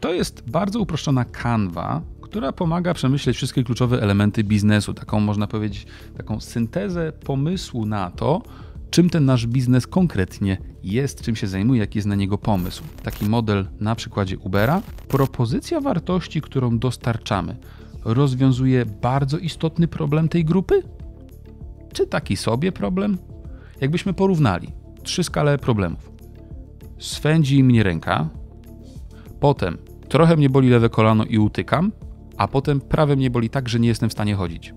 To jest bardzo uproszczona kanwa, która pomaga przemyśleć wszystkie kluczowe elementy biznesu, taką można powiedzieć, taką syntezę pomysłu na to, czym ten nasz biznes konkretnie jest, czym się zajmuje, jaki jest na niego pomysł. Taki model na przykładzie Ubera, propozycja wartości, którą dostarczamy, rozwiązuje bardzo istotny problem tej grupy? Czy taki sobie problem? Jakbyśmy porównali trzy skale problemów. Swędzi mnie ręka, potem Trochę mnie boli lewe kolano i utykam, a potem prawe mnie boli tak, że nie jestem w stanie chodzić.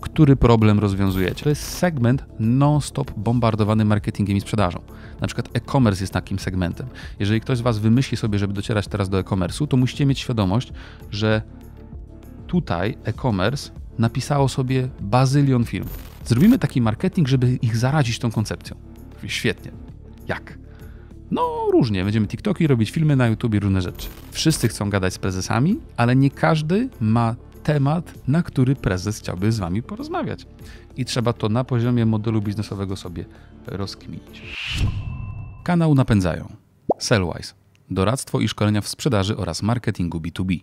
Który problem rozwiązujecie? To jest segment non-stop bombardowany marketingiem i sprzedażą. Na przykład e-commerce jest takim segmentem. Jeżeli ktoś z Was wymyśli sobie, żeby docierać teraz do e-commerce'u, to musicie mieć świadomość, że tutaj e-commerce napisało sobie bazylion firm. Zrobimy taki marketing, żeby ich zarazić tą koncepcją. Świetnie. Jak? No różnie, będziemy TikToki robić, filmy na YouTube, różne rzeczy. Wszyscy chcą gadać z prezesami, ale nie każdy ma temat, na który prezes chciałby z wami porozmawiać. I trzeba to na poziomie modelu biznesowego sobie rozkminić. Kanał napędzają Sellwise doradztwo i szkolenia w sprzedaży oraz marketingu B2B.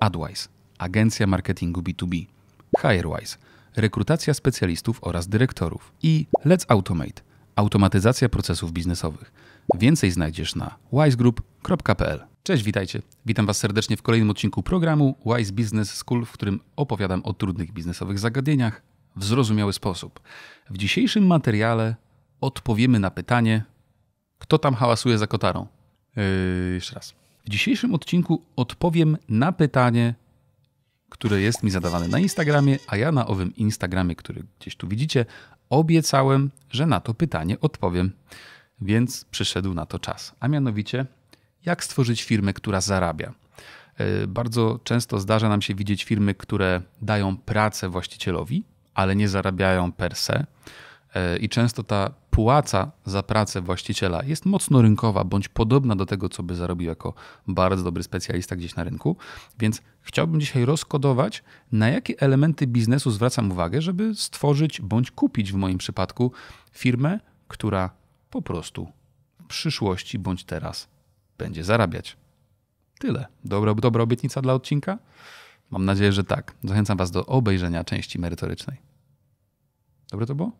Adwise agencja marketingu B2B. Hirewise rekrutacja specjalistów oraz dyrektorów. I Let's Automate Automatyzacja procesów biznesowych. Więcej znajdziesz na wisegroup.pl. Cześć, witajcie. Witam Was serdecznie w kolejnym odcinku programu Wise Business School, w którym opowiadam o trudnych biznesowych zagadnieniach w zrozumiały sposób. W dzisiejszym materiale odpowiemy na pytanie, kto tam hałasuje za kotarą? Yy, jeszcze raz. W dzisiejszym odcinku odpowiem na pytanie, które jest mi zadawane na Instagramie, a ja na owym Instagramie, który gdzieś tu widzicie, Obiecałem, że na to pytanie odpowiem, więc przyszedł na to czas. A mianowicie, jak stworzyć firmę, która zarabia? E, bardzo często zdarza nam się widzieć firmy, które dają pracę właścicielowi, ale nie zarabiają per se. E, I często ta płaca za pracę właściciela jest mocno rynkowa bądź podobna do tego, co by zarobił jako bardzo dobry specjalista gdzieś na rynku. Więc chciałbym dzisiaj rozkodować, na jakie elementy biznesu zwracam uwagę, żeby stworzyć bądź kupić w moim przypadku firmę, która po prostu w przyszłości bądź teraz będzie zarabiać. Tyle. Dobra, dobra obietnica dla odcinka? Mam nadzieję, że tak. Zachęcam Was do obejrzenia części merytorycznej. Dobre to było?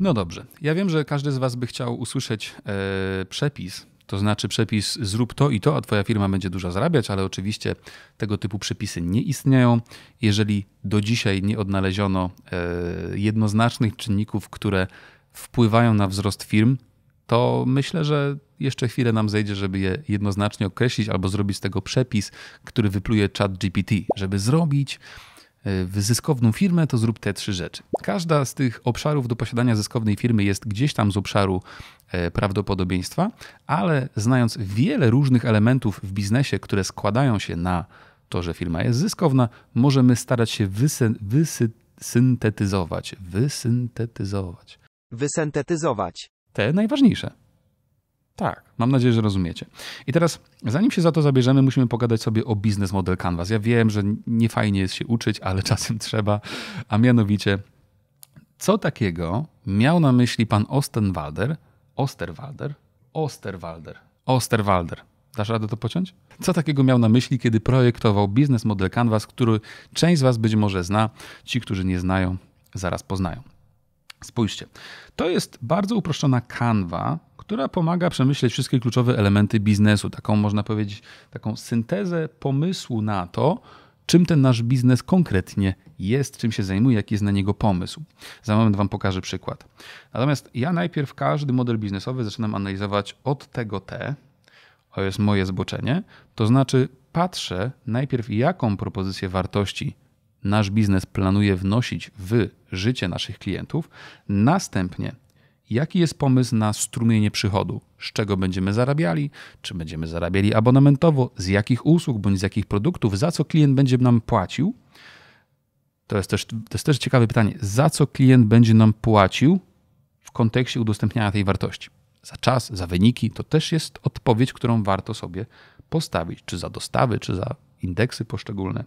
No dobrze. Ja wiem, że każdy z Was by chciał usłyszeć e, przepis, to znaczy przepis zrób to i to, a Twoja firma będzie dużo zarabiać, ale oczywiście tego typu przepisy nie istnieją. Jeżeli do dzisiaj nie odnaleziono e, jednoznacznych czynników, które wpływają na wzrost firm, to myślę, że jeszcze chwilę nam zejdzie, żeby je jednoznacznie określić albo zrobić z tego przepis, który wypluje chat GPT, żeby zrobić Wyzyskowną zyskowną firmę, to zrób te trzy rzeczy. Każda z tych obszarów do posiadania zyskownej firmy jest gdzieś tam z obszaru prawdopodobieństwa, ale znając wiele różnych elementów w biznesie, które składają się na to, że firma jest zyskowna, możemy starać się wysyntetyzować. Wysyntetyzować. Wysyntetyzować. Te najważniejsze. Tak, mam nadzieję, że rozumiecie. I teraz, zanim się za to zabierzemy, musimy pogadać sobie o biznes model Canvas. Ja wiem, że nie fajnie jest się uczyć, ale czasem trzeba, a mianowicie, co takiego miał na myśli pan Ostenwalder, Osterwalder, Osterwalder, Osterwalder. Dasz radę to pociąć? Co takiego miał na myśli, kiedy projektował biznes model Canvas, który część z was być może zna, ci, którzy nie znają, zaraz poznają. Spójrzcie, to jest bardzo uproszczona kanwa która pomaga przemyśleć wszystkie kluczowe elementy biznesu. Taką, można powiedzieć, taką syntezę pomysłu na to, czym ten nasz biznes konkretnie jest, czym się zajmuje, jaki jest na niego pomysł. Za moment Wam pokażę przykład. Natomiast ja najpierw każdy model biznesowy zaczynam analizować od tego T, to jest moje zboczenie, to znaczy patrzę najpierw, jaką propozycję wartości nasz biznes planuje wnosić w życie naszych klientów, następnie jaki jest pomysł na strumienie przychodu, z czego będziemy zarabiali, czy będziemy zarabiali abonamentowo, z jakich usług bądź z jakich produktów, za co klient będzie nam płacił. To jest też, to jest też ciekawe pytanie, za co klient będzie nam płacił w kontekście udostępniania tej wartości. Za czas, za wyniki, to też jest odpowiedź, którą warto sobie postawić, czy za dostawy, czy za indeksy poszczególne.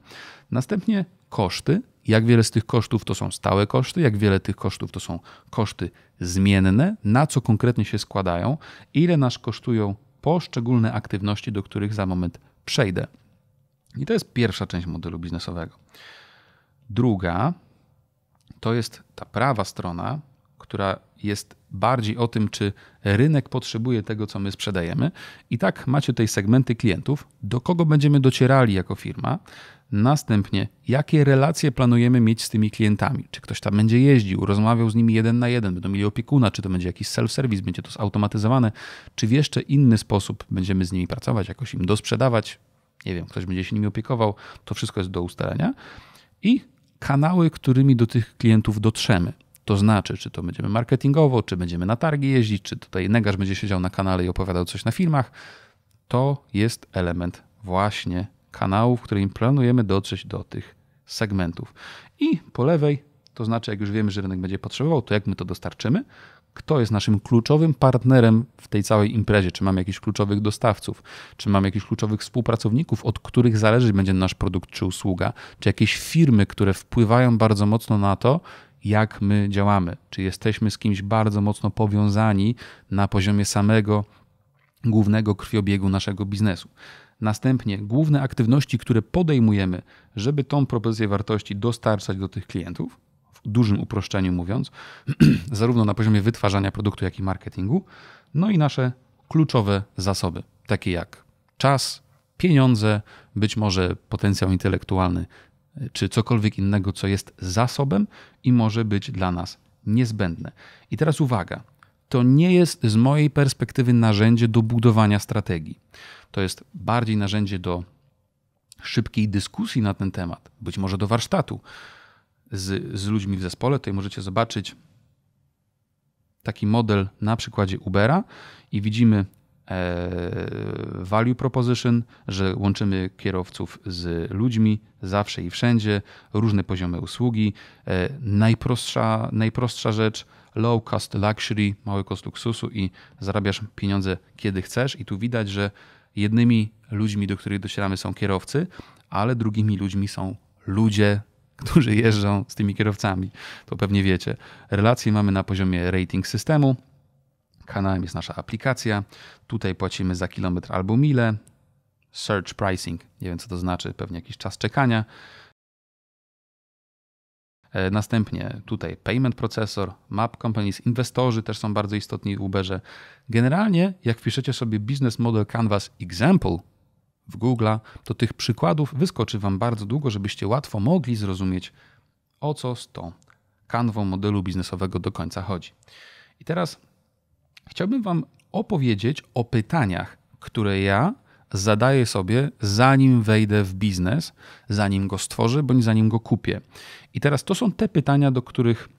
Następnie koszty. Jak wiele z tych kosztów to są stałe koszty, jak wiele tych kosztów to są koszty zmienne, na co konkretnie się składają, ile nas kosztują poszczególne aktywności, do których za moment przejdę. I to jest pierwsza część modelu biznesowego. Druga to jest ta prawa strona, która jest bardziej o tym, czy rynek potrzebuje tego, co my sprzedajemy. I tak macie tutaj segmenty klientów, do kogo będziemy docierali jako firma, Następnie, jakie relacje planujemy mieć z tymi klientami? Czy ktoś tam będzie jeździł, rozmawiał z nimi jeden na jeden, będą mieli opiekuna, czy to będzie jakiś self-service, będzie to zautomatyzowane, czy w jeszcze inny sposób będziemy z nimi pracować, jakoś im dosprzedawać, nie wiem, ktoś będzie się nimi opiekował, to wszystko jest do ustalenia. I kanały, którymi do tych klientów dotrzemy. To znaczy, czy to będziemy marketingowo, czy będziemy na targi jeździć, czy tutaj negarz będzie siedział na kanale i opowiadał coś na filmach. To jest element właśnie kanału, w którym planujemy dotrzeć do tych segmentów. I po lewej, to znaczy, jak już wiemy, że rynek będzie potrzebował, to jak my to dostarczymy, kto jest naszym kluczowym partnerem w tej całej imprezie, czy mamy jakichś kluczowych dostawców, czy mamy jakichś kluczowych współpracowników, od których zależy będzie nasz produkt czy usługa, czy jakieś firmy, które wpływają bardzo mocno na to, jak my działamy. Czy jesteśmy z kimś bardzo mocno powiązani na poziomie samego głównego krwiobiegu naszego biznesu. Następnie główne aktywności, które podejmujemy, żeby tą propozycję wartości dostarczać do tych klientów, w dużym uproszczeniu mówiąc, zarówno na poziomie wytwarzania produktu, jak i marketingu, no i nasze kluczowe zasoby, takie jak czas, pieniądze, być może potencjał intelektualny czy cokolwiek innego, co jest zasobem i może być dla nas niezbędne. I teraz uwaga, to nie jest z mojej perspektywy narzędzie do budowania strategii. To jest bardziej narzędzie do szybkiej dyskusji na ten temat, być może do warsztatu z, z ludźmi w zespole. Tutaj możecie zobaczyć taki model na przykładzie Ubera i widzimy E, value proposition, że łączymy kierowców z ludźmi zawsze i wszędzie, różne poziomy usługi. E, najprostsza, najprostsza rzecz low cost luxury, mały koszt luksusu i zarabiasz pieniądze kiedy chcesz. I tu widać, że jednymi ludźmi, do których docieramy, są kierowcy, ale drugimi ludźmi są ludzie, którzy jeżdżą z tymi kierowcami. To pewnie wiecie. Relacje mamy na poziomie rating systemu, Kanałem jest nasza aplikacja. Tutaj płacimy za kilometr albo mile. Search pricing, nie wiem co to znaczy, pewnie jakiś czas czekania. E, następnie tutaj payment processor, map companies, inwestorzy też są bardzo istotni w Uberze. Generalnie, jak wpiszecie sobie business model canvas example w Google, to tych przykładów wyskoczy Wam bardzo długo, żebyście łatwo mogli zrozumieć, o co z tą kanwą modelu biznesowego do końca chodzi. I teraz chciałbym Wam opowiedzieć o pytaniach, które ja zadaję sobie, zanim wejdę w biznes, zanim go stworzę bądź zanim go kupię. I teraz to są te pytania, do których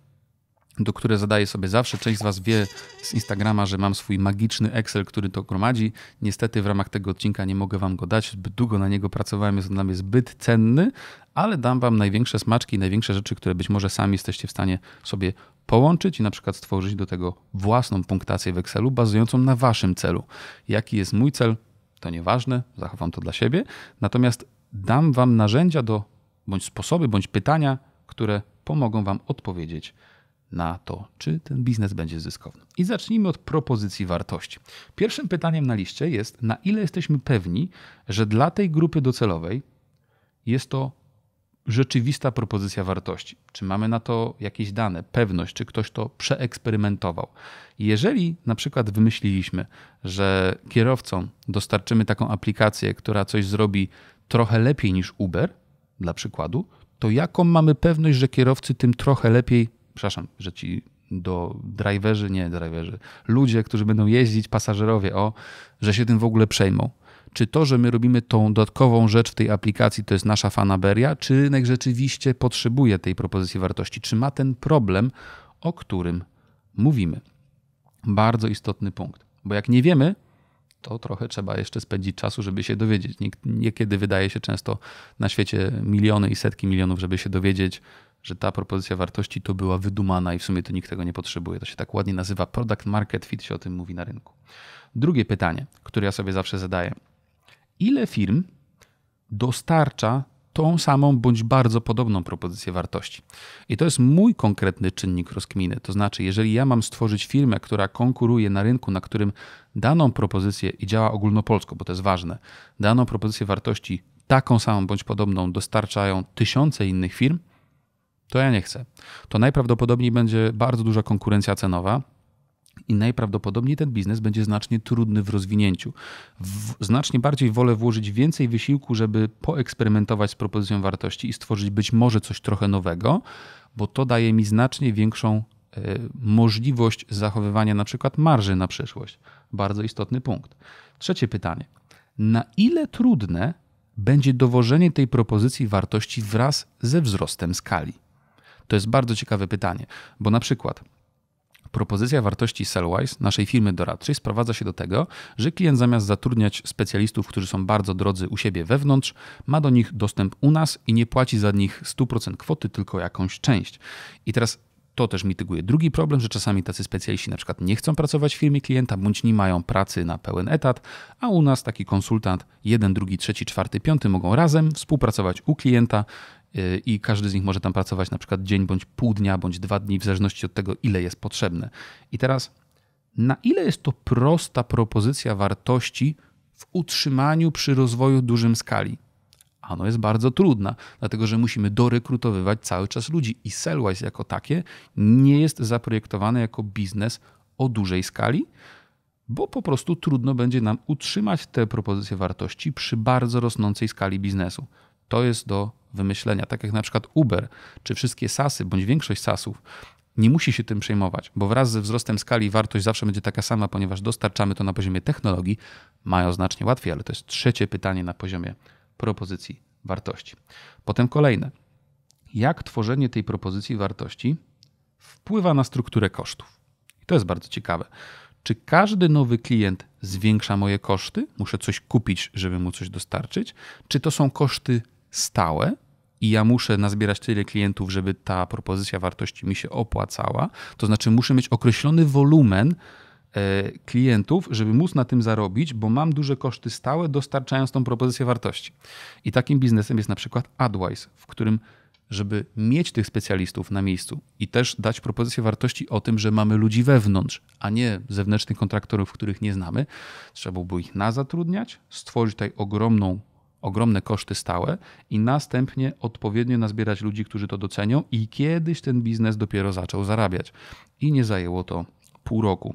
do które zadaję sobie zawsze. Część z Was wie z Instagrama, że mam swój magiczny Excel, który to gromadzi. Niestety w ramach tego odcinka nie mogę Wam go dać, zbyt długo na niego pracowałem, jest on dla mnie zbyt cenny, ale dam Wam największe smaczki, największe rzeczy, które być może sami jesteście w stanie sobie połączyć i na przykład stworzyć do tego własną punktację w Excelu bazującą na waszym celu. Jaki jest mój cel, to nieważne, zachowam to dla siebie, natomiast dam wam narzędzia do bądź sposoby, bądź pytania, które pomogą wam odpowiedzieć na to, czy ten biznes będzie zyskowny. I zacznijmy od propozycji wartości. Pierwszym pytaniem na liście jest, na ile jesteśmy pewni, że dla tej grupy docelowej jest to rzeczywista propozycja wartości? Czy mamy na to jakieś dane, pewność, czy ktoś to przeeksperymentował? Jeżeli na przykład wymyśliliśmy, że kierowcom dostarczymy taką aplikację, która coś zrobi trochę lepiej niż Uber, dla przykładu, to jaką mamy pewność, że kierowcy tym trochę lepiej, przepraszam, że ci do driverzy, nie driverzy, ludzie, którzy będą jeździć, pasażerowie, o, że się tym w ogóle przejmą czy to, że my robimy tą dodatkową rzecz w tej aplikacji, to jest nasza fanaberia, czy rynek rzeczywiście potrzebuje tej propozycji wartości, czy ma ten problem, o którym mówimy. Bardzo istotny punkt, bo jak nie wiemy, to trochę trzeba jeszcze spędzić czasu, żeby się dowiedzieć. Niekiedy wydaje się często na świecie miliony i setki milionów, żeby się dowiedzieć, że ta propozycja wartości to była wydumana i w sumie to nikt tego nie potrzebuje. To się tak ładnie nazywa product market fit, się o tym mówi na rynku. Drugie pytanie, które ja sobie zawsze zadaję ile firm dostarcza tą samą bądź bardzo podobną propozycję wartości. I to jest mój konkretny czynnik rozkminy. To znaczy, jeżeli ja mam stworzyć firmę, która konkuruje na rynku, na którym daną propozycję i działa ogólnopolsko, bo to jest ważne, daną propozycję wartości taką samą bądź podobną dostarczają tysiące innych firm, to ja nie chcę. To najprawdopodobniej będzie bardzo duża konkurencja cenowa, i najprawdopodobniej ten biznes będzie znacznie trudny w rozwinięciu. W, znacznie bardziej wolę włożyć więcej wysiłku, żeby poeksperymentować z propozycją wartości i stworzyć być może coś trochę nowego, bo to daje mi znacznie większą y, możliwość zachowywania na przykład marży na przyszłość. Bardzo istotny punkt. Trzecie pytanie. Na ile trudne będzie dowożenie tej propozycji wartości wraz ze wzrostem skali? To jest bardzo ciekawe pytanie, bo na przykład Propozycja wartości Sellwise, naszej firmy doradczej, sprowadza się do tego, że klient zamiast zatrudniać specjalistów, którzy są bardzo drodzy u siebie wewnątrz, ma do nich dostęp u nas i nie płaci za nich 100% kwoty, tylko jakąś część. I teraz to też mityguje drugi problem, że czasami tacy specjaliści na przykład nie chcą pracować w firmie klienta, bądź nie mają pracy na pełen etat, a u nas taki konsultant jeden, drugi, trzeci, czwarty, piąty mogą razem współpracować u klienta Y, i każdy z nich może tam pracować na przykład dzień bądź pół dnia, bądź dwa dni, w zależności od tego, ile jest potrzebne. I teraz, na ile jest to prosta propozycja wartości w utrzymaniu przy rozwoju dużym skali? Ano jest bardzo trudna, dlatego że musimy dorekrutowywać cały czas ludzi i Sellwise jako takie nie jest zaprojektowane jako biznes o dużej skali, bo po prostu trudno będzie nam utrzymać te propozycje wartości przy bardzo rosnącej skali biznesu. To jest do wymyślenia, tak jak na przykład Uber, czy wszystkie SASy, bądź większość SASów, nie musi się tym przejmować, bo wraz ze wzrostem skali wartość zawsze będzie taka sama, ponieważ dostarczamy to na poziomie technologii, mają znacznie łatwiej, ale to jest trzecie pytanie na poziomie propozycji wartości. Potem kolejne. Jak tworzenie tej propozycji wartości wpływa na strukturę kosztów? I to jest bardzo ciekawe. Czy każdy nowy klient zwiększa moje koszty? Muszę coś kupić, żeby mu coś dostarczyć? Czy to są koszty stałe i ja muszę nazbierać tyle klientów, żeby ta propozycja wartości mi się opłacała, to znaczy muszę mieć określony wolumen e, klientów, żeby móc na tym zarobić, bo mam duże koszty stałe, dostarczając tą propozycję wartości. I takim biznesem jest na przykład AdWise, w którym żeby mieć tych specjalistów na miejscu i też dać propozycję wartości o tym, że mamy ludzi wewnątrz, a nie zewnętrznych kontraktorów, których nie znamy, trzeba byłoby ich nazatrudniać, stworzyć tutaj ogromną ogromne koszty stałe i następnie odpowiednio nazbierać ludzi, którzy to docenią i kiedyś ten biznes dopiero zaczął zarabiać. I nie zajęło to pół roku.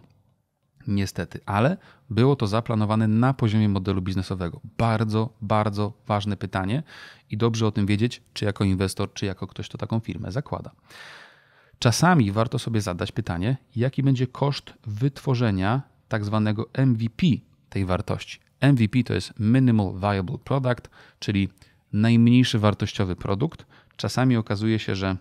Niestety, ale było to zaplanowane na poziomie modelu biznesowego. Bardzo, bardzo ważne pytanie i dobrze o tym wiedzieć, czy jako inwestor, czy jako ktoś, kto taką firmę zakłada. Czasami warto sobie zadać pytanie, jaki będzie koszt wytworzenia tak zwanego MVP tej wartości. MVP to jest Minimal Viable Product, czyli najmniejszy wartościowy produkt. Czasami okazuje się, że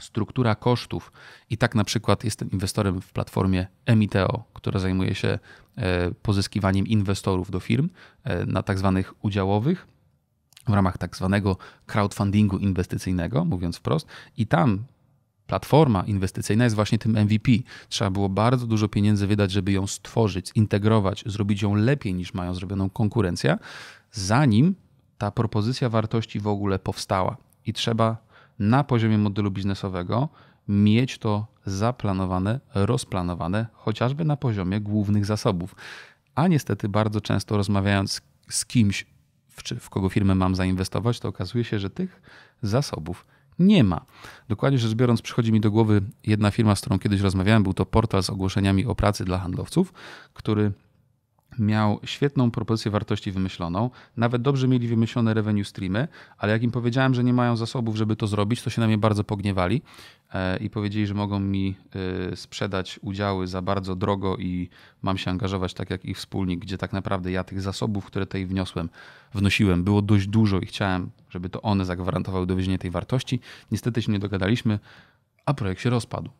struktura kosztów i tak na przykład jestem inwestorem w platformie Emiteo, która zajmuje się e, pozyskiwaniem inwestorów do firm e, na tak zwanych udziałowych w ramach tak zwanego crowdfundingu inwestycyjnego, mówiąc wprost, i tam platforma inwestycyjna jest właśnie tym MVP. Trzeba było bardzo dużo pieniędzy wydać, żeby ją stworzyć, integrować, zrobić ją lepiej niż mają zrobioną konkurencja, zanim ta propozycja wartości w ogóle powstała. I trzeba na poziomie modelu biznesowego mieć to zaplanowane, rozplanowane, chociażby na poziomie głównych zasobów. A niestety bardzo często rozmawiając z kimś, w, czy w kogo firmę mam zainwestować, to okazuje się, że tych zasobów nie ma. Dokładnie rzecz biorąc, przychodzi mi do głowy jedna firma, z którą kiedyś rozmawiałem, był to portal z ogłoszeniami o pracy dla handlowców, który miał świetną propozycję wartości wymyśloną, nawet dobrze mieli wymyślone revenue streamy, ale jak im powiedziałem, że nie mają zasobów, żeby to zrobić, to się na mnie bardzo pogniewali e, i powiedzieli, że mogą mi e, sprzedać udziały za bardzo drogo i mam się angażować tak jak ich wspólnik, gdzie tak naprawdę ja tych zasobów, które tutaj wniosłem, wnosiłem, było dość dużo i chciałem, żeby to one zagwarantowały dowiezienie tej wartości. Niestety się nie dogadaliśmy, a projekt się rozpadł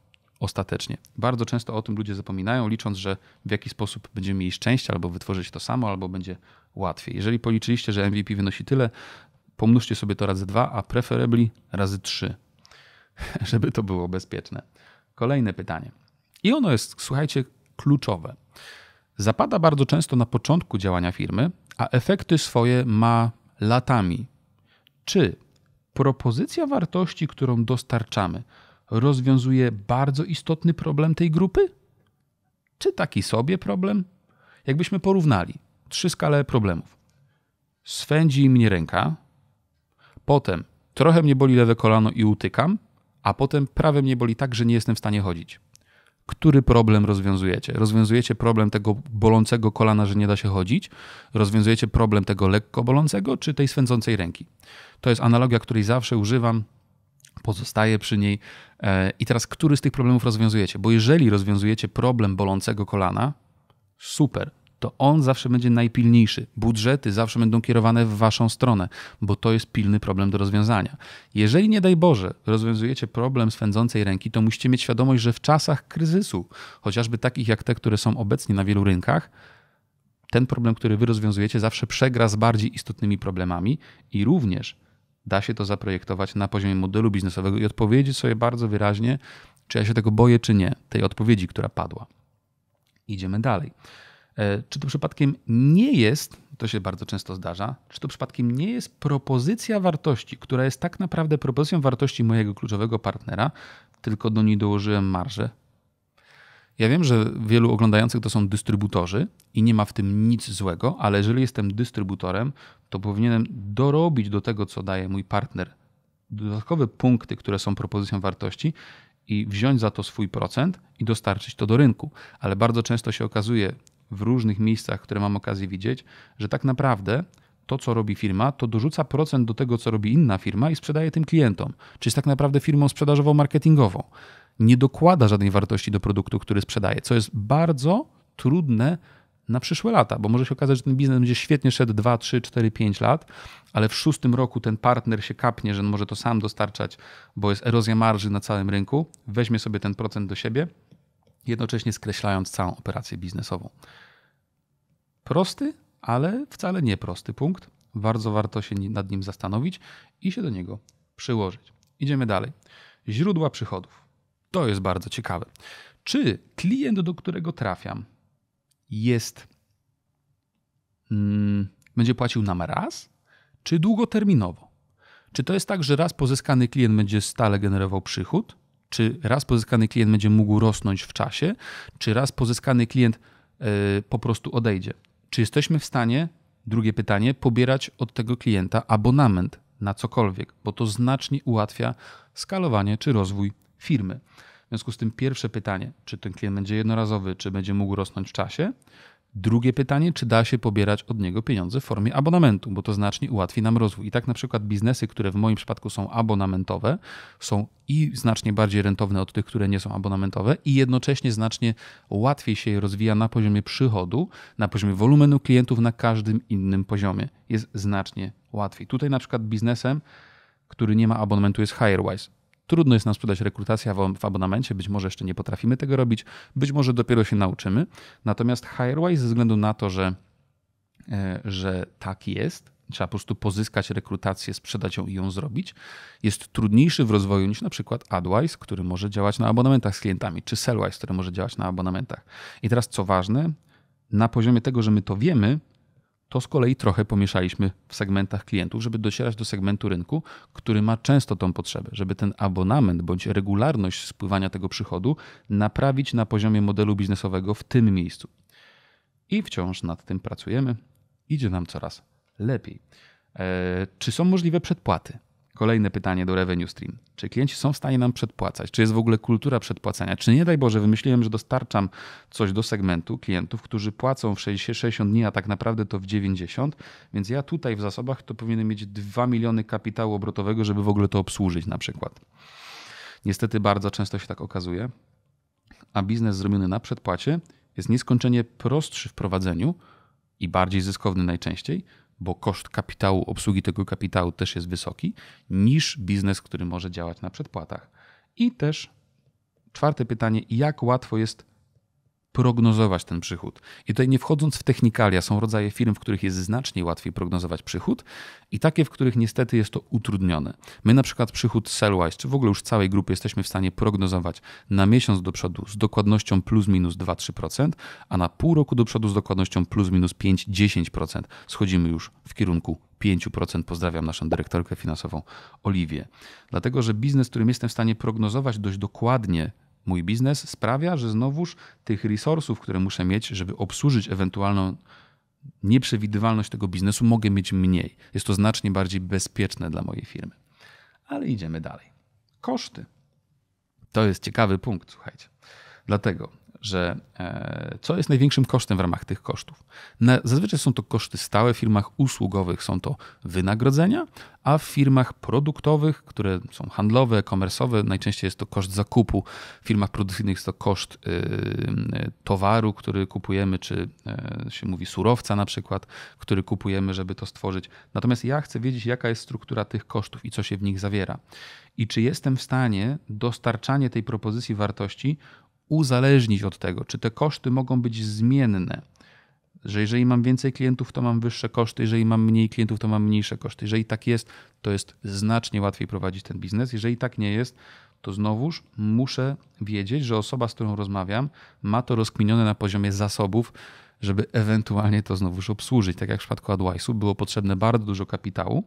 ostatecznie. Bardzo często o tym ludzie zapominają, licząc, że w jakiś sposób będziemy mieli szczęście, albo wytworzyć to samo, albo będzie łatwiej. Jeżeli policzyliście, że MVP wynosi tyle, pomnóżcie sobie to razy dwa, a preferably razy trzy, żeby to było bezpieczne. Kolejne pytanie. I ono jest, słuchajcie, kluczowe. Zapada bardzo często na początku działania firmy, a efekty swoje ma latami. Czy propozycja wartości, którą dostarczamy, rozwiązuje bardzo istotny problem tej grupy? Czy taki sobie problem? Jakbyśmy porównali trzy skale problemów. Swędzi mnie ręka, potem trochę mnie boli lewe kolano i utykam, a potem prawe mnie boli tak, że nie jestem w stanie chodzić. Który problem rozwiązujecie? Rozwiązujecie problem tego bolącego kolana, że nie da się chodzić? Rozwiązujecie problem tego lekko bolącego czy tej swędzącej ręki? To jest analogia, której zawsze używam pozostaje przy niej. E, I teraz, który z tych problemów rozwiązujecie? Bo jeżeli rozwiązujecie problem bolącego kolana, super, to on zawsze będzie najpilniejszy. Budżety zawsze będą kierowane w waszą stronę, bo to jest pilny problem do rozwiązania. Jeżeli nie daj Boże, rozwiązujecie problem swędzącej ręki, to musicie mieć świadomość, że w czasach kryzysu, chociażby takich jak te, które są obecnie na wielu rynkach, ten problem, który wy rozwiązujecie, zawsze przegra z bardziej istotnymi problemami i również da się to zaprojektować na poziomie modelu biznesowego i odpowiedzieć sobie bardzo wyraźnie, czy ja się tego boję, czy nie, tej odpowiedzi, która padła. Idziemy dalej. E, czy to przypadkiem nie jest, to się bardzo często zdarza, czy to przypadkiem nie jest propozycja wartości, która jest tak naprawdę propozycją wartości mojego kluczowego partnera, tylko do niej dołożyłem marżę? Ja wiem, że wielu oglądających to są dystrybutorzy i nie ma w tym nic złego, ale jeżeli jestem dystrybutorem, to powinienem dorobić do tego, co daje mój partner, dodatkowe punkty, które są propozycją wartości i wziąć za to swój procent i dostarczyć to do rynku. Ale bardzo często się okazuje w różnych miejscach, które mam okazję widzieć, że tak naprawdę to, co robi firma, to dorzuca procent do tego, co robi inna firma i sprzedaje tym klientom. Czy jest tak naprawdę firmą sprzedażową, marketingową Nie dokłada żadnej wartości do produktu, który sprzedaje, co jest bardzo trudne na przyszłe lata, bo może się okazać, że ten biznes będzie świetnie szedł 2, 3, 4, 5 lat, ale w szóstym roku ten partner się kapnie, że może to sam dostarczać, bo jest erozja marży na całym rynku, weźmie sobie ten procent do siebie, jednocześnie skreślając całą operację biznesową. Prosty, ale wcale nie prosty punkt. Bardzo warto się nad nim zastanowić i się do niego przyłożyć. Idziemy dalej. Źródła przychodów. To jest bardzo ciekawe. Czy klient, do którego trafiam, jest. Mm, będzie płacił nam raz, czy długoterminowo? Czy to jest tak, że raz pozyskany klient będzie stale generował przychód? Czy raz pozyskany klient będzie mógł rosnąć w czasie? Czy raz pozyskany klient yy, po prostu odejdzie? Czy jesteśmy w stanie, drugie pytanie, pobierać od tego klienta abonament na cokolwiek, bo to znacznie ułatwia skalowanie czy rozwój firmy związku z tym pierwsze pytanie, czy ten klient będzie jednorazowy, czy będzie mógł rosnąć w czasie? Drugie pytanie, czy da się pobierać od niego pieniądze w formie abonamentu, bo to znacznie ułatwi nam rozwój. I tak na przykład biznesy, które w moim przypadku są abonamentowe, są i znacznie bardziej rentowne od tych, które nie są abonamentowe, i jednocześnie znacznie łatwiej się je rozwija na poziomie przychodu, na poziomie wolumenu klientów, na każdym innym poziomie. Jest znacznie łatwiej. Tutaj na przykład biznesem, który nie ma abonamentu, jest HireWise Trudno jest nam sprzedać rekrutacja w abonamencie, być może jeszcze nie potrafimy tego robić, być może dopiero się nauczymy. Natomiast HireWise ze względu na to, że, e, że tak jest, trzeba po prostu pozyskać rekrutację, sprzedać ją i ją zrobić, jest trudniejszy w rozwoju niż na przykład AdWise, który może działać na abonamentach z klientami, czy SellWise, który może działać na abonamentach. I teraz co ważne, na poziomie tego, że my to wiemy, to z kolei trochę pomieszaliśmy w segmentach klientów, żeby docierać do segmentu rynku, który ma często tą potrzebę, żeby ten abonament bądź regularność spływania tego przychodu naprawić na poziomie modelu biznesowego w tym miejscu. I wciąż nad tym pracujemy. Idzie nam coraz lepiej. E, czy są możliwe przedpłaty? Kolejne pytanie do Revenue Stream. Czy klienci są w stanie nam przedpłacać? Czy jest w ogóle kultura przedpłacania? Czy nie daj Boże, wymyśliłem, że dostarczam coś do segmentu klientów, którzy płacą w 60 dni, a tak naprawdę to w 90, więc ja tutaj w zasobach to powinienem mieć 2 miliony kapitału obrotowego, żeby w ogóle to obsłużyć na przykład. Niestety bardzo często się tak okazuje, a biznes zrobiony na przedpłacie jest nieskończenie prostszy w prowadzeniu i bardziej zyskowny najczęściej bo koszt kapitału, obsługi tego kapitału też jest wysoki, niż biznes, który może działać na przedpłatach. I też czwarte pytanie, jak łatwo jest prognozować ten przychód. I tutaj nie wchodząc w technikalia, są rodzaje firm, w których jest znacznie łatwiej prognozować przychód i takie, w których niestety jest to utrudnione. My na przykład przychód Sellwise, czy w ogóle już całej grupy jesteśmy w stanie prognozować na miesiąc do przodu z dokładnością plus minus 2-3%, a na pół roku do przodu z dokładnością plus minus 5-10%. Schodzimy już w kierunku 5%. Pozdrawiam naszą dyrektorkę finansową Oliwię. Dlatego, że biznes, którym jestem w stanie prognozować dość dokładnie mój biznes sprawia, że znowuż tych resursów, które muszę mieć, żeby obsłużyć ewentualną nieprzewidywalność tego biznesu, mogę mieć mniej. Jest to znacznie bardziej bezpieczne dla mojej firmy. Ale idziemy dalej. Koszty. To jest ciekawy punkt, słuchajcie. Dlatego że e, co jest największym kosztem w ramach tych kosztów. zazwyczaj są to koszty stałe w firmach usługowych, są to wynagrodzenia, a w firmach produktowych, które są handlowe, komersowe, najczęściej jest to koszt zakupu. W firmach produkcyjnych jest to koszt y, y, towaru, który kupujemy, czy e, się mówi surowca na przykład, który kupujemy, żeby to stworzyć. Natomiast ja chcę wiedzieć, jaka jest struktura tych kosztów i co się w nich zawiera. I czy jestem w stanie dostarczanie tej propozycji wartości uzależnić od tego, czy te koszty mogą być zmienne. Że jeżeli mam więcej klientów, to mam wyższe koszty, jeżeli mam mniej klientów, to mam mniejsze koszty. Jeżeli tak jest, to jest znacznie łatwiej prowadzić ten biznes. Jeżeli tak nie jest, to znowuż muszę wiedzieć, że osoba, z którą rozmawiam, ma to rozkminione na poziomie zasobów, żeby ewentualnie to znowuż obsłużyć. Tak jak w przypadku AdWise'u było potrzebne bardzo dużo kapitału,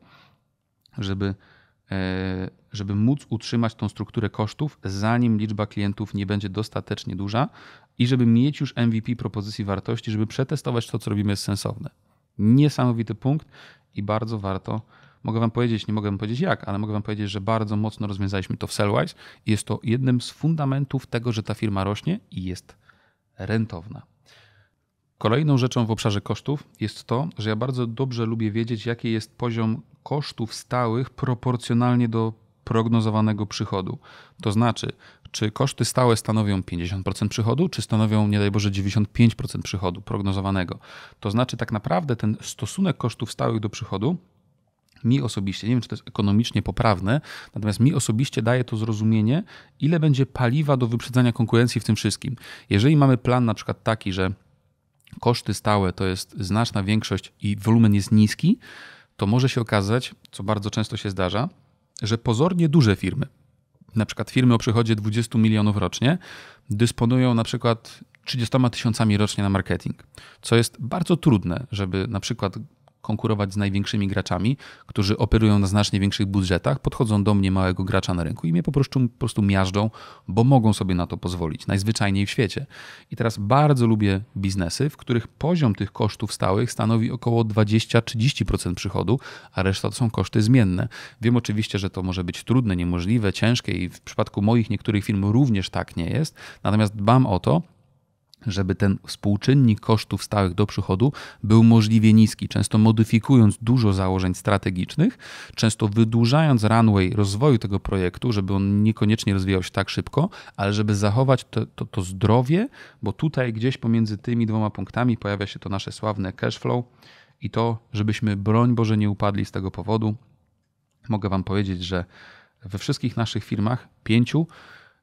żeby E, żeby móc utrzymać tą strukturę kosztów, zanim liczba klientów nie będzie dostatecznie duża i żeby mieć już MVP propozycji wartości, żeby przetestować to, co robimy, jest sensowne. Niesamowity punkt i bardzo warto. Mogę Wam powiedzieć, nie mogę Wam powiedzieć jak, ale mogę Wam powiedzieć, że bardzo mocno rozwiązaliśmy to w Sellwise i jest to jednym z fundamentów tego, że ta firma rośnie i jest rentowna. Kolejną rzeczą w obszarze kosztów jest to, że ja bardzo dobrze lubię wiedzieć, jaki jest poziom kosztów stałych proporcjonalnie do prognozowanego przychodu. To znaczy, czy koszty stałe stanowią 50% przychodu, czy stanowią, nie daj Boże, 95% przychodu prognozowanego. To znaczy, tak naprawdę ten stosunek kosztów stałych do przychodu mi osobiście, nie wiem czy to jest ekonomicznie poprawne, natomiast mi osobiście daje to zrozumienie, ile będzie paliwa do wyprzedzania konkurencji w tym wszystkim. Jeżeli mamy plan na przykład taki, że koszty stałe to jest znaczna większość i wolumen jest niski, to może się okazać, co bardzo często się zdarza, że pozornie duże firmy, na przykład firmy o przychodzie 20 milionów rocznie, dysponują na przykład 30 tysiącami rocznie na marketing, co jest bardzo trudne, żeby na przykład konkurować z największymi graczami, którzy operują na znacznie większych budżetach, podchodzą do mnie małego gracza na rynku i mnie po prostu, po prostu miażdżą, bo mogą sobie na to pozwolić, najzwyczajniej w świecie. I teraz bardzo lubię biznesy, w których poziom tych kosztów stałych stanowi około 20-30% przychodu, a reszta to są koszty zmienne. Wiem oczywiście, że to może być trudne, niemożliwe, ciężkie i w przypadku moich niektórych firm również tak nie jest, natomiast dbam o to, żeby ten współczynnik kosztów stałych do przychodu był możliwie niski, często modyfikując dużo założeń strategicznych, często wydłużając runway rozwoju tego projektu, żeby on niekoniecznie rozwijał się tak szybko, ale żeby zachować to, to, to zdrowie, bo tutaj gdzieś pomiędzy tymi dwoma punktami pojawia się to nasze sławne cash flow i to, żebyśmy broń Boże nie upadli z tego powodu. Mogę Wam powiedzieć, że we wszystkich naszych firmach pięciu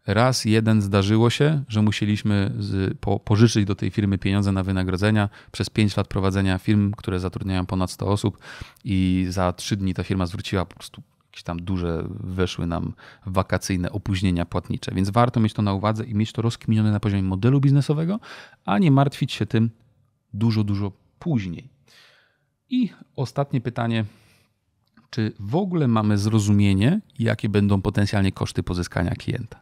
Raz, jeden zdarzyło się, że musieliśmy z, po, pożyczyć do tej firmy pieniądze na wynagrodzenia przez 5 lat prowadzenia firm, które zatrudniają ponad 100 osób i za 3 dni ta firma zwróciła po prostu jakieś tam duże, weszły nam wakacyjne opóźnienia płatnicze. Więc warto mieć to na uwadze i mieć to rozkminione na poziomie modelu biznesowego, a nie martwić się tym dużo, dużo później. I ostatnie pytanie. Czy w ogóle mamy zrozumienie, jakie będą potencjalnie koszty pozyskania klienta?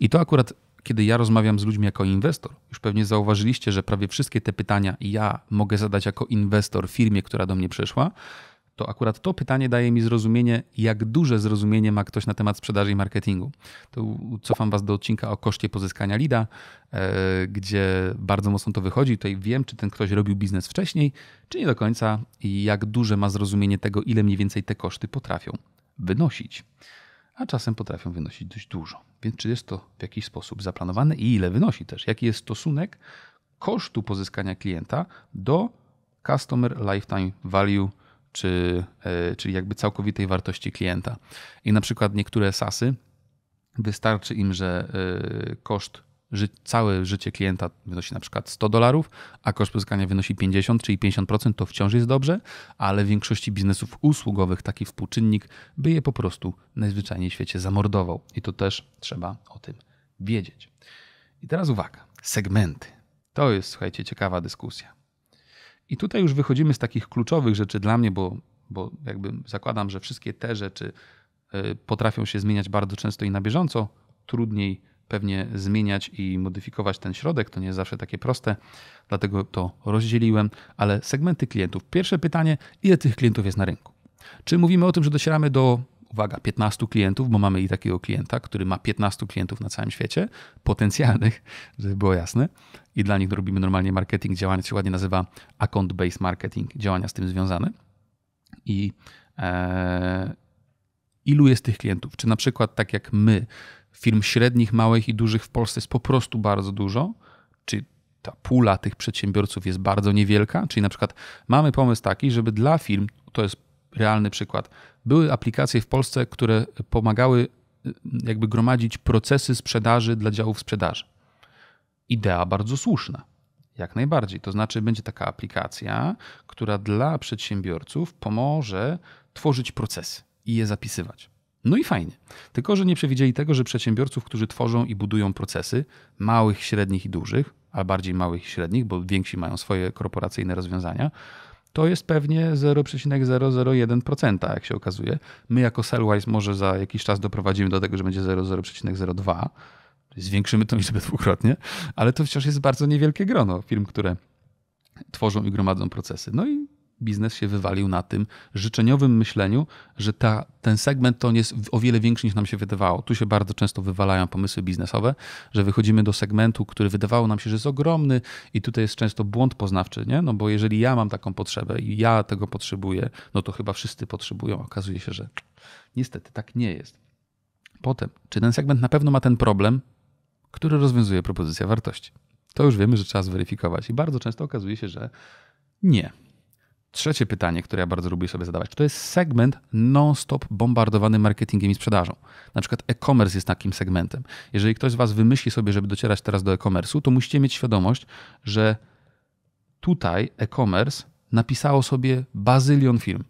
I to akurat, kiedy ja rozmawiam z ludźmi jako inwestor, już pewnie zauważyliście, że prawie wszystkie te pytania ja mogę zadać jako inwestor firmie, która do mnie przyszła, to akurat to pytanie daje mi zrozumienie, jak duże zrozumienie ma ktoś na temat sprzedaży i marketingu. Tu cofam Was do odcinka o koszcie pozyskania lida, e, gdzie bardzo mocno to wychodzi. Tutaj wiem, czy ten ktoś robił biznes wcześniej, czy nie do końca, i jak duże ma zrozumienie tego, ile mniej więcej te koszty potrafią wynosić a czasem potrafią wynosić dość dużo. Więc czy jest to w jakiś sposób zaplanowane i ile wynosi też? Jaki jest stosunek kosztu pozyskania klienta do Customer Lifetime Value, czy, e, czyli jakby całkowitej wartości klienta. I na przykład niektóre SASy wystarczy im, że e, koszt ży całe życie klienta wynosi na przykład 100 dolarów, a koszt pozyskania wynosi 50, czyli 50% to wciąż jest dobrze, ale w większości biznesów usługowych taki współczynnik by je po prostu najzwyczajniej w świecie zamordował. I to też trzeba o tym wiedzieć. I teraz uwaga, segmenty. To jest, słuchajcie, ciekawa dyskusja. I tutaj już wychodzimy z takich kluczowych rzeczy dla mnie, bo, bo jakby zakładam, że wszystkie te rzeczy y, potrafią się zmieniać bardzo często i na bieżąco. Trudniej pewnie zmieniać i modyfikować ten środek. To nie jest zawsze takie proste, dlatego to rozdzieliłem, ale segmenty klientów. Pierwsze pytanie, ile tych klientów jest na rynku? Czy mówimy o tym, że docieramy do uwaga, 15 klientów, bo mamy i takiego klienta, który ma 15 klientów na całym świecie, potencjalnych, żeby było jasne. I dla nich robimy normalnie marketing, działanie, to się ładnie nazywa account-based marketing, działania z tym związane. I e, ilu jest tych klientów? Czy na przykład tak jak my Firm średnich, małych i dużych w Polsce jest po prostu bardzo dużo. Czy ta pula tych przedsiębiorców jest bardzo niewielka? Czyli na przykład mamy pomysł taki, żeby dla firm, to jest realny przykład, były aplikacje w Polsce, które pomagały y, jakby gromadzić procesy sprzedaży dla działów sprzedaży. Idea bardzo słuszna. Jak najbardziej. To znaczy, będzie taka aplikacja, która dla przedsiębiorców pomoże tworzyć procesy i je zapisywać. No i fajnie. Tylko, że nie przewidzieli tego, że przedsiębiorców, którzy tworzą i budują procesy małych, średnich i dużych, a bardziej małych i średnich, bo więksi mają swoje korporacyjne rozwiązania, to jest pewnie 0,001%, jak się okazuje. My jako Sellwise może za jakiś czas doprowadzimy do tego, że będzie 0,002, zwiększymy to liczbę dwukrotnie, ale to wciąż jest bardzo niewielkie grono firm, które tworzą i gromadzą procesy. No i biznes się wywalił na tym życzeniowym myśleniu, że ta, ten segment to jest o wiele większy niż nam się wydawało. Tu się bardzo często wywalają pomysły biznesowe, że wychodzimy do segmentu, który wydawało nam się, że jest ogromny i tutaj jest często błąd poznawczy, nie? No bo jeżeli ja mam taką potrzebę i ja tego potrzebuję, no to chyba wszyscy potrzebują. Okazuje się, że niestety tak nie jest. Potem, czy ten segment na pewno ma ten problem, który rozwiązuje propozycja wartości? To już wiemy, że trzeba zweryfikować i bardzo często okazuje się, że nie Trzecie pytanie, które ja bardzo lubię sobie zadawać, to jest segment non-stop bombardowany marketingiem i sprzedażą. Na przykład e-commerce jest takim segmentem. Jeżeli ktoś z Was wymyśli sobie, żeby docierać teraz do e-commerce'u, to musicie mieć świadomość, że tutaj e-commerce napisało sobie bazylion firm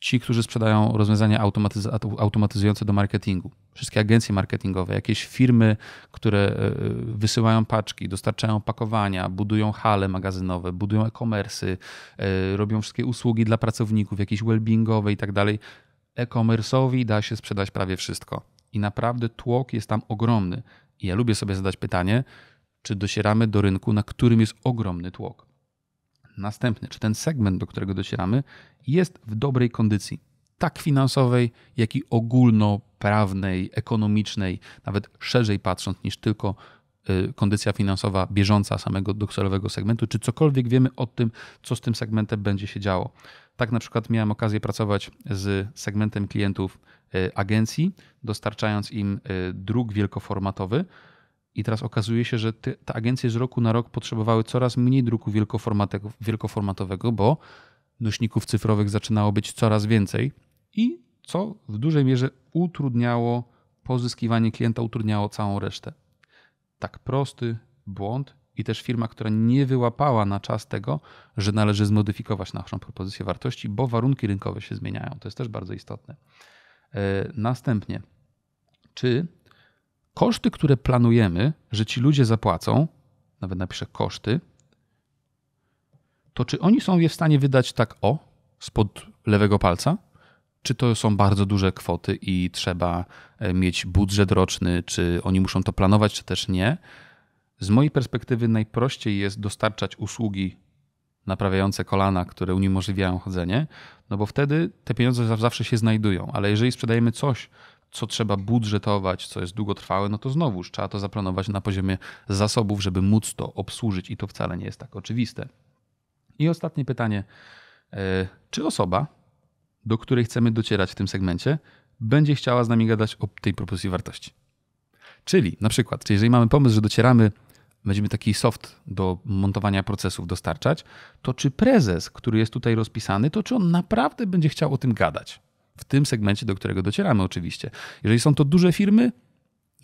ci, którzy sprzedają rozwiązania automatyz automatyzujące do marketingu, wszystkie agencje marketingowe, jakieś firmy, które e, e, wysyłają paczki, dostarczają opakowania, budują hale magazynowe, budują e-commerce, robią wszystkie usługi dla pracowników, jakieś wellbeingowe i tak dalej. E-commerce'owi da się sprzedać prawie wszystko. I naprawdę tłok jest tam ogromny. I ja lubię sobie zadać pytanie, czy docieramy do rynku, na którym jest ogromny tłok następny, czy ten segment, do którego docieramy, jest w dobrej kondycji, tak finansowej, jak i ogólnoprawnej, ekonomicznej, nawet szerzej patrząc niż tylko y, kondycja finansowa bieżąca samego docelowego segmentu, czy cokolwiek wiemy o tym, co z tym segmentem będzie się działo. Tak na przykład miałem okazję pracować z segmentem klientów y, agencji, dostarczając im y, druk wielkoformatowy, i teraz okazuje się, że te, te agencje z roku na rok potrzebowały coraz mniej druku wielkoformatowego, bo nośników cyfrowych zaczynało być coraz więcej i co w dużej mierze utrudniało pozyskiwanie klienta, utrudniało całą resztę. Tak prosty błąd i też firma, która nie wyłapała na czas tego, że należy zmodyfikować naszą propozycję wartości, bo warunki rynkowe się zmieniają. To jest też bardzo istotne. E, następnie, czy koszty, które planujemy, że ci ludzie zapłacą, nawet napiszę koszty, to czy oni są je w stanie wydać tak o, spod lewego palca? Czy to są bardzo duże kwoty i trzeba e, mieć budżet roczny, czy oni muszą to planować, czy też nie? Z mojej perspektywy najprościej jest dostarczać usługi naprawiające kolana, które uniemożliwiają chodzenie, no bo wtedy te pieniądze zawsze się znajdują. Ale jeżeli sprzedajemy coś, co trzeba budżetować, co jest długotrwałe, no to znowuż trzeba to zaplanować na poziomie zasobów, żeby móc to obsłużyć i to wcale nie jest tak oczywiste. I ostatnie pytanie. E, czy osoba, do której chcemy docierać w tym segmencie, będzie chciała z nami gadać o tej propozycji wartości? Czyli na przykład, czy jeżeli mamy pomysł, że docieramy, będziemy taki soft do montowania procesów dostarczać, to czy prezes, który jest tutaj rozpisany, to czy on naprawdę będzie chciał o tym gadać? w tym segmencie, do którego docieramy oczywiście. Jeżeli są to duże firmy,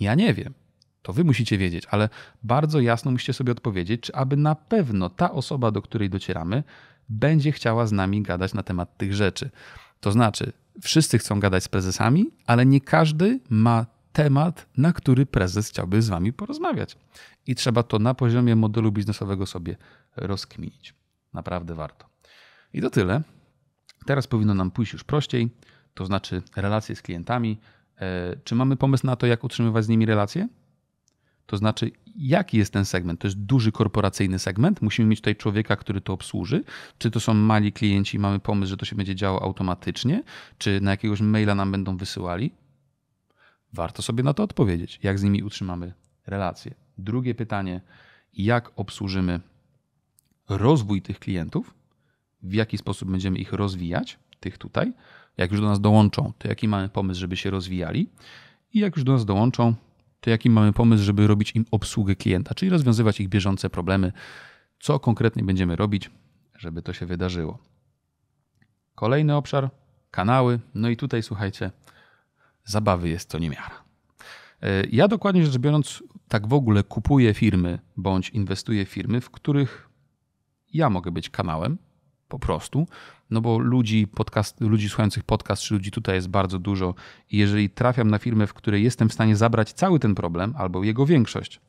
ja nie wiem. To wy musicie wiedzieć, ale bardzo jasno musicie sobie odpowiedzieć, czy aby na pewno ta osoba, do której docieramy, będzie chciała z nami gadać na temat tych rzeczy. To znaczy, wszyscy chcą gadać z prezesami, ale nie każdy ma temat, na który prezes chciałby z wami porozmawiać. I trzeba to na poziomie modelu biznesowego sobie rozkminić. Naprawdę warto. I to tyle. Teraz powinno nam pójść już prościej to znaczy relacje z klientami. E, czy mamy pomysł na to, jak utrzymywać z nimi relacje? To znaczy, jaki jest ten segment? To jest duży korporacyjny segment, musimy mieć tutaj człowieka, który to obsłuży. Czy to są mali klienci i mamy pomysł, że to się będzie działo automatycznie? Czy na jakiegoś maila nam będą wysyłali? Warto sobie na to odpowiedzieć, jak z nimi utrzymamy relacje. Drugie pytanie, jak obsłużymy rozwój tych klientów? W jaki sposób będziemy ich rozwijać, tych tutaj? jak już do nas dołączą, to jaki mamy pomysł, żeby się rozwijali i jak już do nas dołączą, to jaki mamy pomysł, żeby robić im obsługę klienta, czyli rozwiązywać ich bieżące problemy, co konkretnie będziemy robić, żeby to się wydarzyło. Kolejny obszar kanały. No i tutaj słuchajcie, zabawy jest to niemiara. E, ja dokładnie rzecz biorąc, tak w ogóle kupuję firmy bądź inwestuję w firmy, w których ja mogę być kanałem po prostu, no bo ludzi, podcast, ludzi słuchających podcast czy ludzi tutaj jest bardzo dużo i jeżeli trafiam na firmę, w której jestem w stanie zabrać cały ten problem albo jego większość,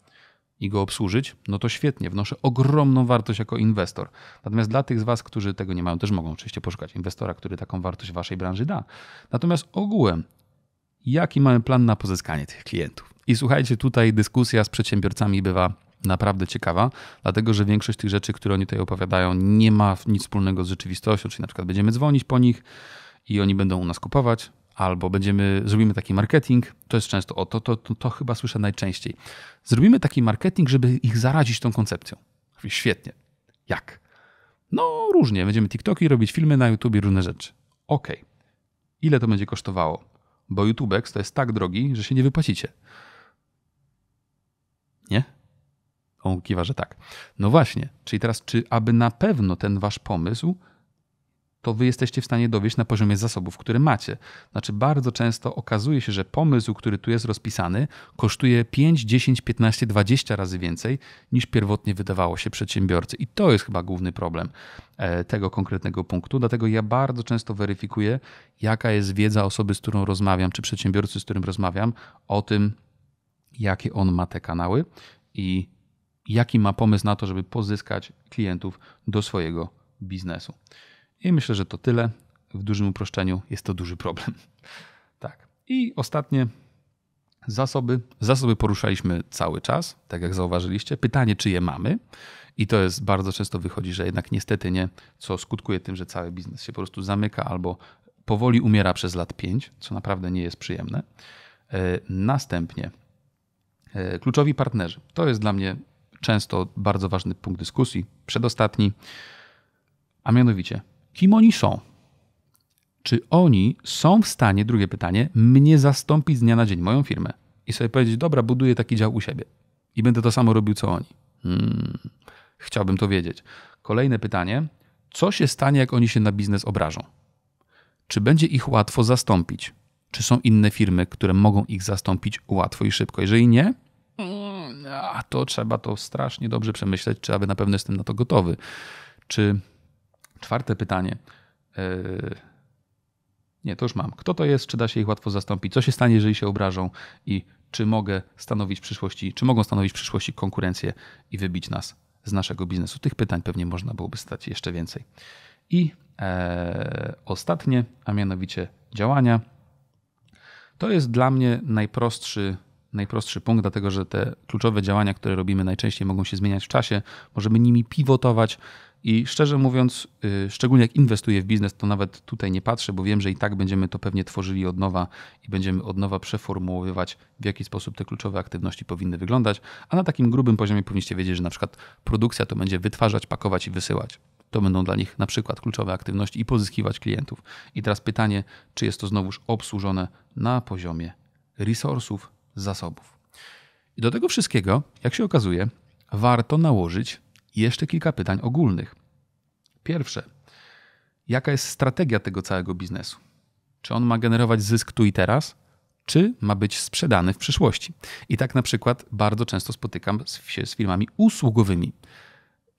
i go obsłużyć, no to świetnie, wnoszę ogromną wartość jako inwestor. Natomiast dla tych z Was, którzy tego nie mają, też mogą oczywiście poszukać inwestora, który taką wartość Waszej branży da. Natomiast ogółem, jaki mamy plan na pozyskanie tych klientów? I słuchajcie, tutaj dyskusja z przedsiębiorcami bywa naprawdę ciekawa, dlatego że większość tych rzeczy, które oni tutaj opowiadają, nie ma nic wspólnego z rzeczywistością, czyli na przykład będziemy dzwonić po nich i oni będą u nas kupować, albo będziemy, zrobimy taki marketing, to jest często, o to, to, to, to chyba słyszę najczęściej. Zrobimy taki marketing, żeby ich zarazić tą koncepcją. Świetnie. Jak? No różnie, będziemy TikToki robić, filmy na YouTube, różne rzeczy. Ok. Ile to będzie kosztowało? Bo YouTubex to jest tak drogi, że się nie wypłacicie. Nie? On kiwa, że tak. No właśnie, czyli teraz, czy aby na pewno ten wasz pomysł, to wy jesteście w stanie dowieść na poziomie zasobów, które macie. Znaczy, bardzo często okazuje się, że pomysł, który tu jest rozpisany, kosztuje 5, 10, 15, 20 razy więcej niż pierwotnie wydawało się przedsiębiorcy. I to jest chyba główny problem e, tego konkretnego punktu. Dlatego ja bardzo często weryfikuję, jaka jest wiedza osoby, z którą rozmawiam, czy przedsiębiorcy, z którym rozmawiam, o tym, jakie on ma te kanały i jaki ma pomysł na to, żeby pozyskać klientów do swojego biznesu. I myślę, że to tyle. W dużym uproszczeniu jest to duży problem. Tak. I ostatnie zasoby. Zasoby poruszaliśmy cały czas, tak jak zauważyliście. Pytanie, czy je mamy. I to jest bardzo często wychodzi, że jednak niestety nie, co skutkuje tym, że cały biznes się po prostu zamyka albo powoli umiera przez lat 5, co naprawdę nie jest przyjemne. E, następnie e, kluczowi partnerzy. To jest dla mnie często bardzo ważny punkt dyskusji, przedostatni, a mianowicie, kim oni są? Czy oni są w stanie, drugie pytanie, mnie zastąpić z dnia na dzień, moją firmę? I sobie powiedzieć, dobra, buduję taki dział u siebie i będę to samo robił, co oni. Hmm, chciałbym to wiedzieć. Kolejne pytanie, co się stanie, jak oni się na biznes obrażą? Czy będzie ich łatwo zastąpić? Czy są inne firmy, które mogą ich zastąpić łatwo i szybko? Jeżeli nie, a to trzeba to strasznie dobrze przemyśleć, czy aby na pewno jestem na to gotowy. Czy czwarte pytanie. E, nie, to już mam. Kto to jest? Czy da się ich łatwo zastąpić? Co się stanie, jeżeli się obrażą? I czy mogę stanowić przyszłości, czy mogą stanowić w przyszłości konkurencję i wybić nas z naszego biznesu? Tych pytań pewnie można byłoby stać jeszcze więcej. I e, ostatnie, a mianowicie działania. To jest dla mnie najprostszy najprostszy punkt, dlatego że te kluczowe działania, które robimy najczęściej mogą się zmieniać w czasie, możemy nimi pivotować i szczerze mówiąc, y, szczególnie jak inwestuję w biznes, to nawet tutaj nie patrzę, bo wiem, że i tak będziemy to pewnie tworzyli od nowa i będziemy od nowa przeformułowywać, w jaki sposób te kluczowe aktywności powinny wyglądać, a na takim grubym poziomie powinniście wiedzieć, że na przykład produkcja to będzie wytwarzać, pakować i wysyłać. To będą dla nich na przykład kluczowe aktywności i pozyskiwać klientów. I teraz pytanie, czy jest to znowuż obsłużone na poziomie resursów, zasobów. I do tego wszystkiego, jak się okazuje, warto nałożyć jeszcze kilka pytań ogólnych. Pierwsze, jaka jest strategia tego całego biznesu? Czy on ma generować zysk tu i teraz, czy ma być sprzedany w przyszłości? I tak na przykład bardzo często spotykam się z firmami usługowymi,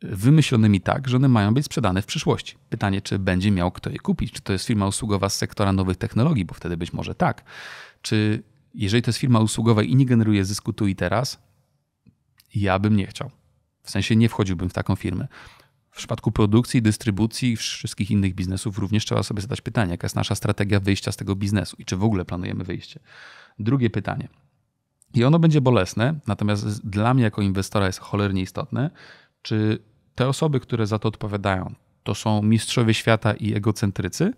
wymyślonymi tak, że one mają być sprzedane w przyszłości. Pytanie, czy będzie miał kto je kupić? Czy to jest firma usługowa z sektora nowych technologii, bo wtedy być może tak. Czy jeżeli to jest firma usługowa i nie generuje zysku tu i teraz, ja bym nie chciał. W sensie nie wchodziłbym w taką firmę. W przypadku produkcji, dystrybucji i wszystkich innych biznesów również trzeba sobie zadać pytanie, jaka jest nasza strategia wyjścia z tego biznesu i czy w ogóle planujemy wyjście. Drugie pytanie. I ono będzie bolesne, natomiast dla mnie jako inwestora jest cholernie istotne, czy te osoby, które za to odpowiadają, to są mistrzowie świata i egocentrycy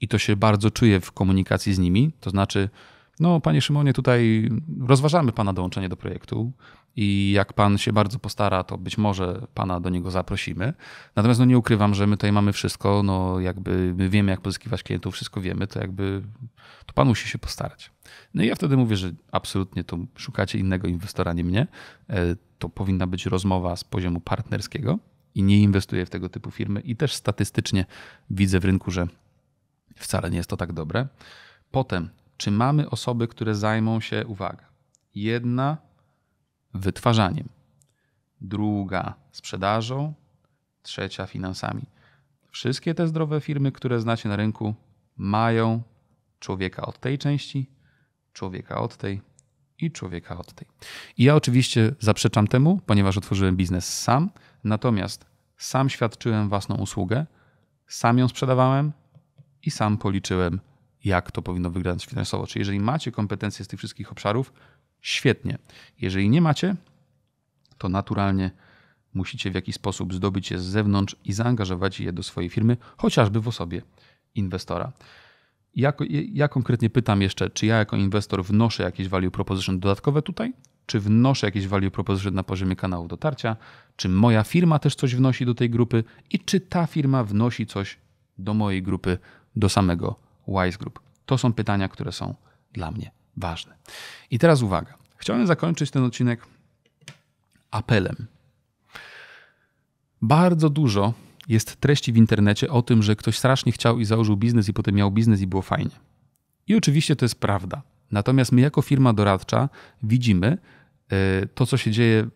i to się bardzo czuje w komunikacji z nimi, to znaczy no, panie Szymonie, tutaj rozważamy pana dołączenie do projektu i jak pan się bardzo postara, to być może pana do niego zaprosimy. Natomiast no, nie ukrywam, że my tutaj mamy wszystko, no jakby my wiemy, jak pozyskiwać klientów, wszystko wiemy, to jakby to pan musi się postarać. No i ja wtedy mówię, że absolutnie to szukacie innego inwestora, nie mnie. E, to powinna być rozmowa z poziomu partnerskiego i nie inwestuję w tego typu firmy i też statystycznie widzę w rynku, że wcale nie jest to tak dobre. Potem czy mamy osoby, które zajmą się, uwaga, jedna wytwarzaniem, druga sprzedażą, trzecia finansami. Wszystkie te zdrowe firmy, które znacie na rynku, mają człowieka od tej części, człowieka od tej i człowieka od tej. I ja oczywiście zaprzeczam temu, ponieważ otworzyłem biznes sam, natomiast sam świadczyłem własną usługę, sam ją sprzedawałem i sam policzyłem jak to powinno wyglądać finansowo. Czyli jeżeli macie kompetencje z tych wszystkich obszarów, świetnie. Jeżeli nie macie, to naturalnie musicie w jakiś sposób zdobyć je z zewnątrz i zaangażować je do swojej firmy, chociażby w osobie inwestora. Ja, ja konkretnie pytam jeszcze, czy ja jako inwestor wnoszę jakieś value proposition dodatkowe tutaj, czy wnoszę jakieś value proposition na poziomie kanału dotarcia, czy moja firma też coś wnosi do tej grupy i czy ta firma wnosi coś do mojej grupy, do samego Wise Group? To są pytania, które są dla mnie ważne. I teraz uwaga. Chciałem zakończyć ten odcinek apelem. Bardzo dużo jest treści w internecie o tym, że ktoś strasznie chciał i założył biznes i potem miał biznes i było fajnie. I oczywiście to jest prawda. Natomiast my jako firma doradcza widzimy e, to, co się dzieje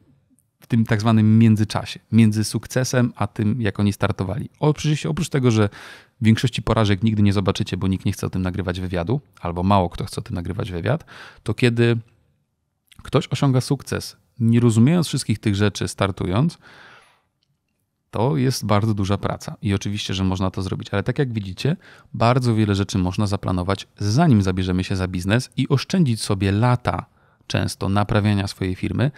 w tym tak zwanym międzyczasie, między sukcesem a tym, jak oni startowali. oprócz tego, że większości porażek nigdy nie zobaczycie, bo nikt nie chce o tym nagrywać wywiadu, albo mało kto chce o tym nagrywać wywiad, to kiedy ktoś osiąga sukces, nie rozumiejąc wszystkich tych rzeczy, startując, to jest bardzo duża praca. I oczywiście, że można to zrobić, ale tak jak widzicie, bardzo wiele rzeczy można zaplanować, zanim zabierzemy się za biznes i oszczędzić sobie lata często naprawiania swojej firmy,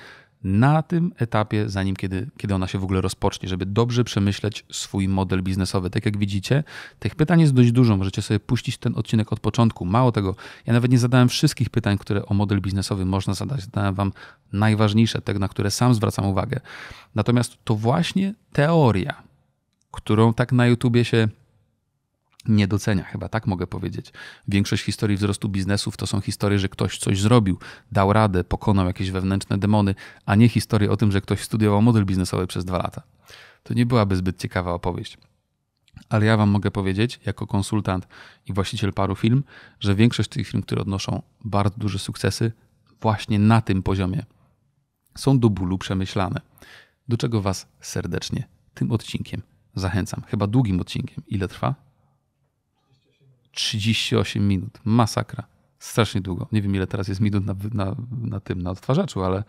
na tym etapie, zanim kiedy, kiedy ona się w ogóle rozpocznie, żeby dobrze przemyśleć swój model biznesowy. Tak jak widzicie, tych pytań jest dość dużo. Możecie sobie puścić ten odcinek od początku. Mało tego, ja nawet nie zadałem wszystkich pytań, które o model biznesowy można zadać. Zadałem wam najważniejsze, te, na które sam zwracam uwagę. Natomiast to właśnie teoria, którą tak na YouTubie się nie docenia, chyba tak mogę powiedzieć. Większość historii wzrostu biznesów to są historie, że ktoś coś zrobił, dał radę, pokonał jakieś wewnętrzne demony, a nie historie o tym, że ktoś studiował model biznesowy przez dwa lata. To nie byłaby zbyt ciekawa opowieść. Ale ja Wam mogę powiedzieć, jako konsultant i właściciel paru film, że większość tych firm, które odnoszą bardzo duże sukcesy, właśnie na tym poziomie są do bólu przemyślane. Do czego Was serdecznie tym odcinkiem zachęcam. Chyba długim odcinkiem. Ile trwa? 38 minut. Masakra. Strasznie długo. Nie wiem, ile teraz jest minut na, na, na tym, na odtwarzaczu, ale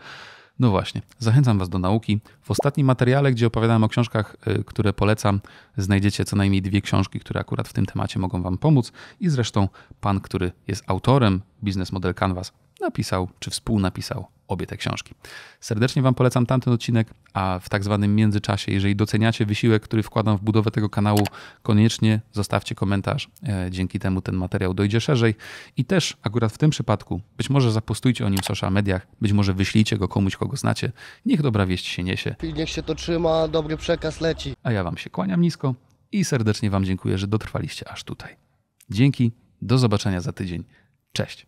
no właśnie, zachęcam Was do nauki. W ostatnim materiale, gdzie opowiadałem o książkach, y, które polecam, znajdziecie co najmniej dwie książki, które akurat w tym temacie mogą Wam pomóc. I zresztą pan, który jest autorem Biznes Model Canvas, napisał czy współnapisał obie te książki. Serdecznie Wam polecam tamten odcinek, a w tak zwanym międzyczasie, jeżeli doceniacie wysiłek, który wkładam w budowę tego kanału, koniecznie zostawcie komentarz. E, dzięki temu ten materiał dojdzie szerzej i też akurat w tym przypadku być może zapostujcie o nim w social mediach, być może wyślijcie go komuś, kogo znacie. Niech dobra wieść się niesie. I niech się to trzyma, dobry przekaz leci. A ja Wam się kłaniam nisko i serdecznie Wam dziękuję, że dotrwaliście aż tutaj. Dzięki, do zobaczenia za tydzień. Cześć.